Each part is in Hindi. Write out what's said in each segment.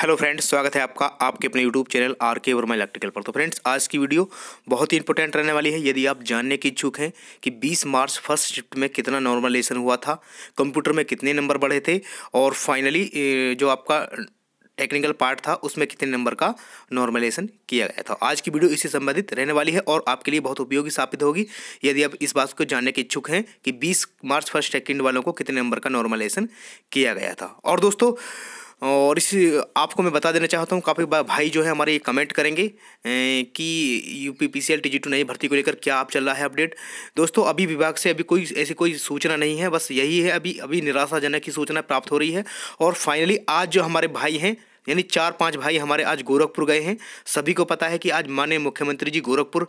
हेलो फ्रेंड्स स्वागत है आपका आपके अपने यूट्यूब चैनल आर के वर्मा इलेक्ट्रिकल पर तो फ्रेंड्स आज की वीडियो बहुत ही इंपॉर्टेंट रहने वाली है यदि आप जानने की इच्छुक हैं कि 20 मार्च फर्स्ट शिफ्ट में कितना नॉर्मलाइजेशन हुआ था कंप्यूटर में कितने नंबर बढ़े थे और फाइनली जो आपका टेक्निकल पार्ट था उसमें कितने नंबर का नॉर्मलाइजेशन किया गया था आज की वीडियो इससे संबंधित रहने वाली है और आपके लिए बहुत उपयोगी साबित होगी यदि आप इस बात को जानने के इच्छुक हैं कि बीस मार्च फर्स्ट सेकेंड वालों को कितने नंबर का नॉर्मलाइजेशन किया गया था और दोस्तों और इस आपको मैं बता देना चाहता हूँ काफ़ी भाई जो है हमारे ये कमेंट करेंगे कि U P P S C L T G two भर्ती को लेकर क्या आप चल रहा है अपडेट दोस्तों अभी विभाग से अभी कोई ऐसी कोई सूचना नहीं है बस यही है अभी अभी निराशाजनक की सूचना प्राप्त हो रही है और फाइनली आज जो हमारे भाई हैं यानी चार पांच भाई हमारे आज गोरखपुर गए हैं सभी को पता है कि आज माननीय मुख्यमंत्री जी गोरखपुर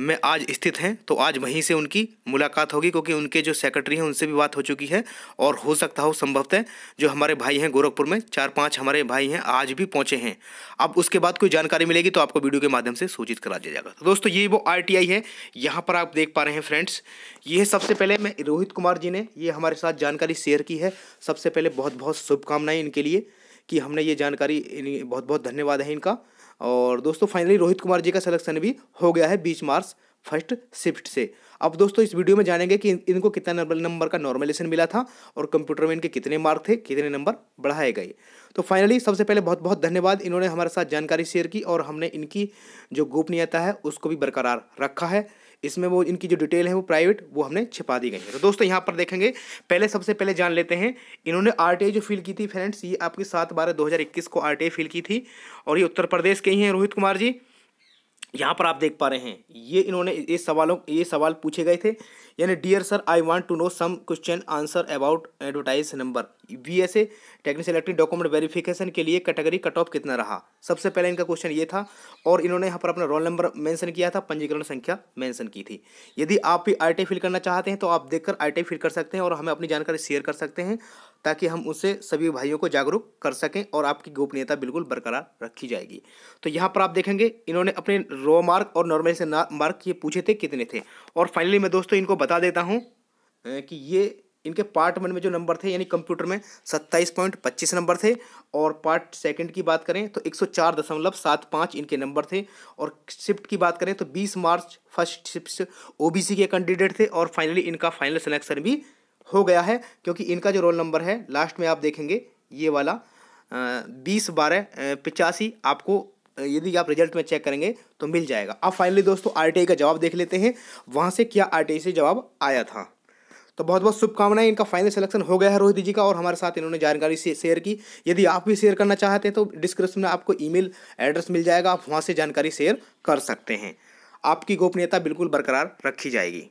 में आज स्थित हैं तो आज वहीं से उनकी मुलाकात होगी क्योंकि उनके जो सेक्रेटरी हैं उनसे भी बात हो चुकी है और हो सकता हो संभवतः जो हमारे भाई हैं गोरखपुर में चार पाँच हमारे भाई हैं आज भी पहुँचे हैं अब उसके बाद कोई जानकारी मिलेगी तो आपको वीडियो के माध्यम से सूचित करा दिया जाएगा तो दोस्तों ये वो आर है यहाँ पर आप देख पा रहे हैं फ्रेंड्स ये सबसे पहले मैं रोहित कुमार जी ने ये हमारे साथ जानकारी शेयर की है सबसे पहले बहुत बहुत शुभकामनाएं इनके लिए कि हमने ये जानकारी बहुत बहुत धन्यवाद है इनका और दोस्तों फाइनली रोहित कुमार जी का सिलेक्शन भी हो गया है बीच मार्च फर्स्ट शिफ्ट से अब दोस्तों इस वीडियो में जानेंगे कि इनको कितना नंबर का नॉर्मलेशन मिला था और कंप्यूटर में इनके कितने मार्क थे कितने नंबर बढ़ाए गए तो फाइनली सबसे पहले बहुत बहुत धन्यवाद इन्होंने हमारे साथ जानकारी शेयर की और हमने इनकी जो गोपनीयता है उसको भी बरकरार रखा है इसमें वो इनकी जो डिटेल है वो प्राइवेट वो हमने छिपा दी गई है तो दोस्तों यहाँ पर देखेंगे पहले सबसे पहले जान लेते हैं इन्होंने आर जो फिल की थी फ्रेंड्स ये आपकी सात बारह दो को आर फिल की थी और ये उत्तर प्रदेश के ही हैं रोहित कुमार जी यहाँ पर आप देख पा रहे हैं ये इन्होंने ये सवालों ये सवाल पूछे गए थे यानी dear sir I want to know some question answer about advertise number B S A technical electric document verification के लिए कैटेगरी कट ऑफ कितना रहा सबसे पहले इनका क्वेश्चन ये था और इन्होंने यहाँ पर अपना रोल नंबर मेंशन किया था पंजीकरण संख्या मेंशन की थी यदि आप भी आई फिल करना चाहते हैं तो आप देखकर आई फिल कर सकते हैं और हमें अपनी जानकारी शेयर कर सकते हैं ताकि हम उससे सभी भाइयों को जागरूक कर सकें और आपकी गोपनीयता बिल्कुल बरकरार रखी जाएगी तो यहाँ पर आप देखेंगे इन्होंने अपने रो मार्क और नॉर्मल से मार्क ये पूछे थे कितने थे और फाइनली मैं दोस्तों इनको बता देता हूँ कि ये इनके पार्ट वन में जो नंबर थे यानी कंप्यूटर में सत्ताईस पॉइंट पच्चीस नंबर थे और पार्ट सेकंड की बात करें तो एक सौ चार दशमलव सात पाँच इनके नंबर थे और शिफ्ट की बात करें तो बीस मार्च फर्स्ट शिफ्ट ओ के कैंडिडेट थे और फाइनली इनका फाइनल सिलेक्शन भी हो गया है क्योंकि इनका जो रोल नंबर है लास्ट में आप देखेंगे ये वाला बीस बारह पिचासी आपको यदि आप रिजल्ट में चेक करेंगे तो मिल जाएगा अब फाइनली दोस्तों आरटीआई का जवाब देख लेते हैं वहाँ से क्या आरटीआई से जवाब आया था तो बहुत बहुत शुभकामनाएं इनका फाइनल सिलेक्शन हो गया है रोहित जी का और हमारे साथ इन्होंने जानकारी शेयर की यदि आप भी शेयर करना चाहते हैं तो डिस्क्रिप्शन में आपको ईमेल एड्रेस मिल जाएगा आप वहाँ से जानकारी शेयर कर सकते हैं आपकी गोपनीयता बिल्कुल बरकरार रखी जाएगी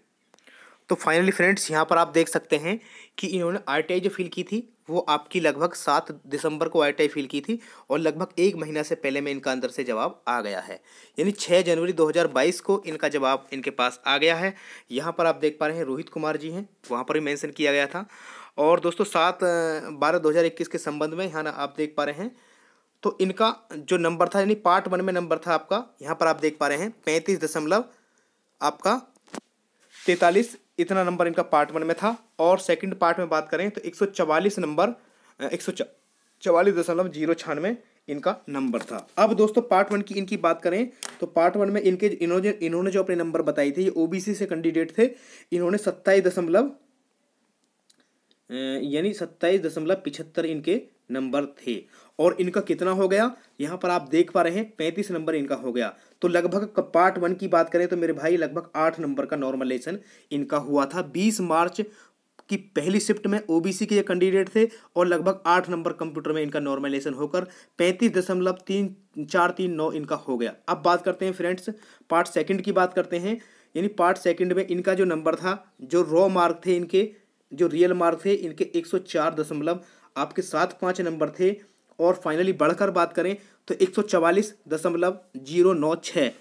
तो फाइनली फ्रेंड्स यहाँ पर आप देख सकते हैं कि इन्होंने आर जो फिल की थी वो आपकी लगभग सात दिसंबर को आई फिल की थी और लगभग एक महीना से पहले में इनका अंदर से जवाब आ गया है यानी छः जनवरी 2022 को इनका जवाब इनके पास आ गया है यहाँ पर आप देख पा रहे हैं रोहित कुमार जी हैं वहाँ पर भी मैंसन किया गया था और दोस्तों सात बारह दो के संबंध में यहाँ आप देख पा रहे हैं तो इनका जो नंबर था यानी पार्ट वन में नंबर था आपका यहाँ पर आप देख पा रहे हैं पैंतीस दशमलव आपका तैंतालीस इतना नंबर इनका पार्ट वन में था और सेकंड पार्ट में बात करें तो एक नंबर एक चवालीस दशमलव जीरो छियानवे इनका नंबर था अब दोस्तों पार्ट वन की इनकी बात करें तो पार्ट वन में इनके इन्होंने इन्होंने जो अपने नंबर बताए थे ये ओबीसी से कैंडिडेट थे इन्होंने सत्ताईस दशमलव यानी सत्ताईस दशमलव पिछहत्तर इनके नंबर थे और इनका कितना हो गया यहाँ पर आप देख पा रहे हैं पैंतीस नंबर इनका हो गया तो लगभग पार्ट वन की बात करें तो मेरे भाई लगभग आठ नंबर का नॉर्मलेशन इनका हुआ था बीस मार्च कि पहली शिफ्ट में ओबीसी के ये कैंडिडेट थे और लगभग आठ नंबर कंप्यूटर में इनका नॉर्मलाइजेशन होकर पैंतीस दशमलव तीन चार तीन नौ इनका हो गया अब बात करते हैं फ्रेंड्स पार्ट सेकंड की बात करते हैं यानी पार्ट सेकंड में इनका जो नंबर था जो रॉ मार्क थे इनके जो रियल मार्क थे इनके एक सौ चार दशमलव आपके साथ पाँच नंबर थे और फाइनली बढ़कर बात करें तो एक सौ चवालीस दशमलव जीरो नौ छः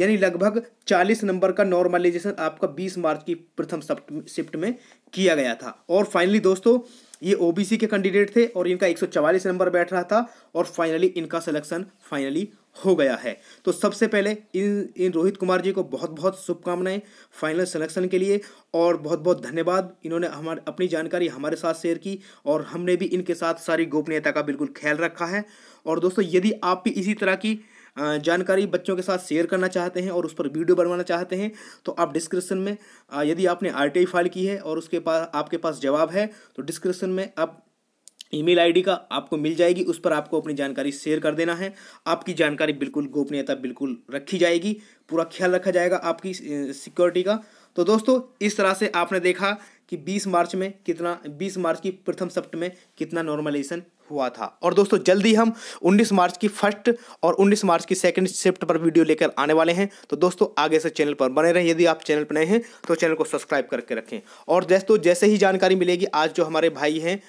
यानी लगभग चालीस नंबर का नॉर्मलाइजेशन आपका बीस मार्च की प्रथम शिफ्ट में किया गया था और फाइनली दोस्तों ये ओबीसी के कैंडिडेट थे और इनका 144 नंबर बैठ रहा था और फाइनली इनका सिलेक्शन फाइनली हो गया है तो सबसे पहले इन इन रोहित कुमार जी को बहुत बहुत शुभकामनाएं फाइनल सिलेक्शन के लिए और बहुत बहुत धन्यवाद इन्होंने हमारे अपनी जानकारी हमारे साथ शेयर की और हमने भी इनके साथ सारी गोपनीयता का बिल्कुल ख्याल रखा है और दोस्तों यदि आप भी इसी तरह की जानकारी बच्चों के साथ शेयर करना चाहते हैं और उस पर वीडियो बनवाना चाहते हैं तो आप डिस्क्रिप्शन में यदि आपने आर फाइल की है और उसके पास आपके पास जवाब है तो डिस्क्रिप्शन में आप ईमेल आईडी का आपको मिल जाएगी उस पर आपको अपनी जानकारी शेयर कर देना है आपकी जानकारी बिल्कुल गोपनीयता बिल्कुल रखी जाएगी पूरा ख्याल रखा जाएगा आपकी सिक्योरिटी का तो दोस्तों इस तरह से आपने देखा कि 20 मार्च में कितना 20 मार्च की प्रथम सप्ट में कितना नॉर्मलाइजेशन हुआ था और दोस्तों जल्दी हम 19 मार्च की फर्स्ट और 19 मार्च की सेकंड शिफ्ट पर वीडियो लेकर आने वाले हैं तो दोस्तों आगे से चैनल पर बने रहें यदि आप चैनल पर नए हैं तो चैनल को सब्सक्राइब करके रखें और दोस्तों जैसे ही जानकारी मिलेगी आज जो हमारे भाई हैं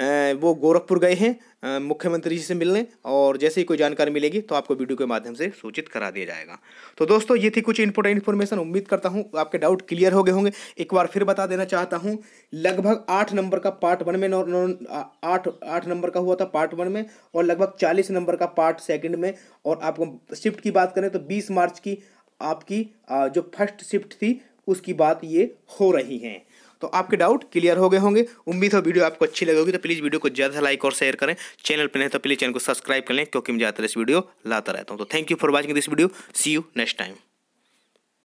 वो गोरखपुर गए हैं मुख्यमंत्री जी से मिलने और जैसे ही कोई जानकारी मिलेगी तो आपको वीडियो के माध्यम से सूचित करा दिया जाएगा तो दोस्तों ये थी कुछ इंपोर्टेंट इन्फॉर्मेशन उम्मीद करता हूँ आपके डाउट क्लियर हो गए होंगे एक बार फिर बता देना चाहता हूँ लगभग आठ नंबर का पार्ट वन में आठ आठ नंबर का हुआ था पार्ट वन में और लगभग चालीस नंबर का पार्ट सेकेंड में और आपको शिफ्ट की बात करें तो बीस मार्च की आपकी जो फर्स्ट शिफ्ट थी उसकी बात ये हो रही हैं तो आपके डाउट क्लियर हो गए होंगे उम्मीद है वीडियो आपको अच्छी लगेगी तो प्लीज़ वीडियो को ज़्यादा लाइक और शेयर करें चैनल पर नहीं तो प्लीज़ चैनल को सब्सक्राइब कर लें क्योंकि मैं ज़्यादातर इस वीडियो लाता रहता हूँ तो thank you for watching this video see you next time